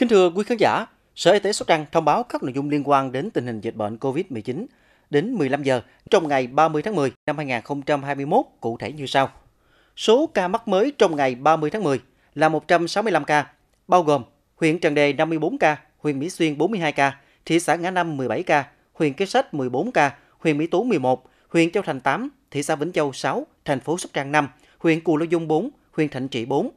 Kính thưa quý khán giả, Sở Y tế Sóc Trăng thông báo các nội dung liên quan đến tình hình dịch bệnh COVID-19 đến 15 giờ trong ngày 30 tháng 10 năm 2021 cụ thể như sau. Số ca mắc mới trong ngày 30 tháng 10 là 165 ca, bao gồm huyện Trần Đề 54 ca, huyện Mỹ Xuyên 42 ca, thị xã Ngã Năm 17 ca, huyện Kế Sách 14 ca, huyện Mỹ Tú 11, huyện Châu Thành 8, thị xã Vĩnh Châu 6, thành phố Sóc Trăng 5, huyện Cù Lao Dung 4, huyện Thạnh Trị 4,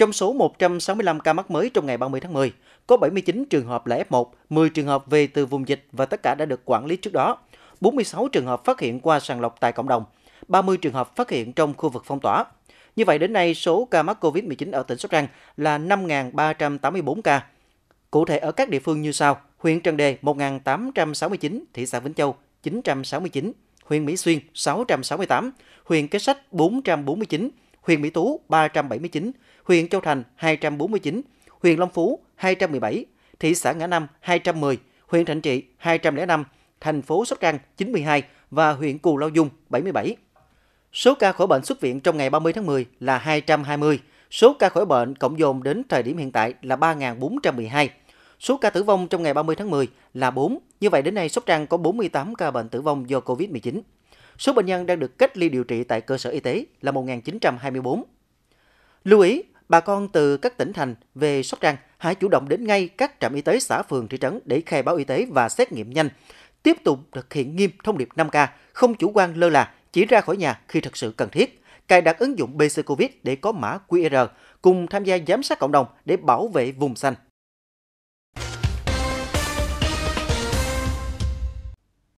trong số 165 ca mắc mới trong ngày 30 tháng 10, có 79 trường hợp là F1, 10 trường hợp về từ vùng dịch và tất cả đã được quản lý trước đó. 46 trường hợp phát hiện qua sàng lọc tại cộng đồng, 30 trường hợp phát hiện trong khu vực phong tỏa. Như vậy đến nay số ca mắc COVID-19 ở tỉnh Sóc Trăng là 5.384 ca. Cụ thể ở các địa phương như sau: huyện Trần Đề 1.869, thị xã Vĩnh Châu 969, huyện Mỹ Xuyên 668, huyện Kế Sách 449, huyện Mỹ Tú 379, huyện Châu Thành 249, huyện Long Phú 217, thị xã Ngã Năm 210, huyện Thạnh Trị 205, thành phố Sóc Trăng 92 và huyện Cù Lao Dung 77. Số ca khỏi bệnh xuất viện trong ngày 30 tháng 10 là 220. Số ca khỏi bệnh cộng dồn đến thời điểm hiện tại là 3.412. Số ca tử vong trong ngày 30 tháng 10 là 4. Như vậy đến nay Sóc Trăng có 48 ca bệnh tử vong do COVID-19. Số bệnh nhân đang được cách ly điều trị tại cơ sở y tế là 1.924. Lưu ý, bà con từ các tỉnh thành về Sóc Trăng hãy chủ động đến ngay các trạm y tế xã phường thị trấn để khai báo y tế và xét nghiệm nhanh. Tiếp tục thực hiện nghiêm thông điệp 5K, không chủ quan lơ là, chỉ ra khỏi nhà khi thật sự cần thiết. Cài đặt ứng dụng BC Covid để có mã QR, cùng tham gia giám sát cộng đồng để bảo vệ vùng xanh.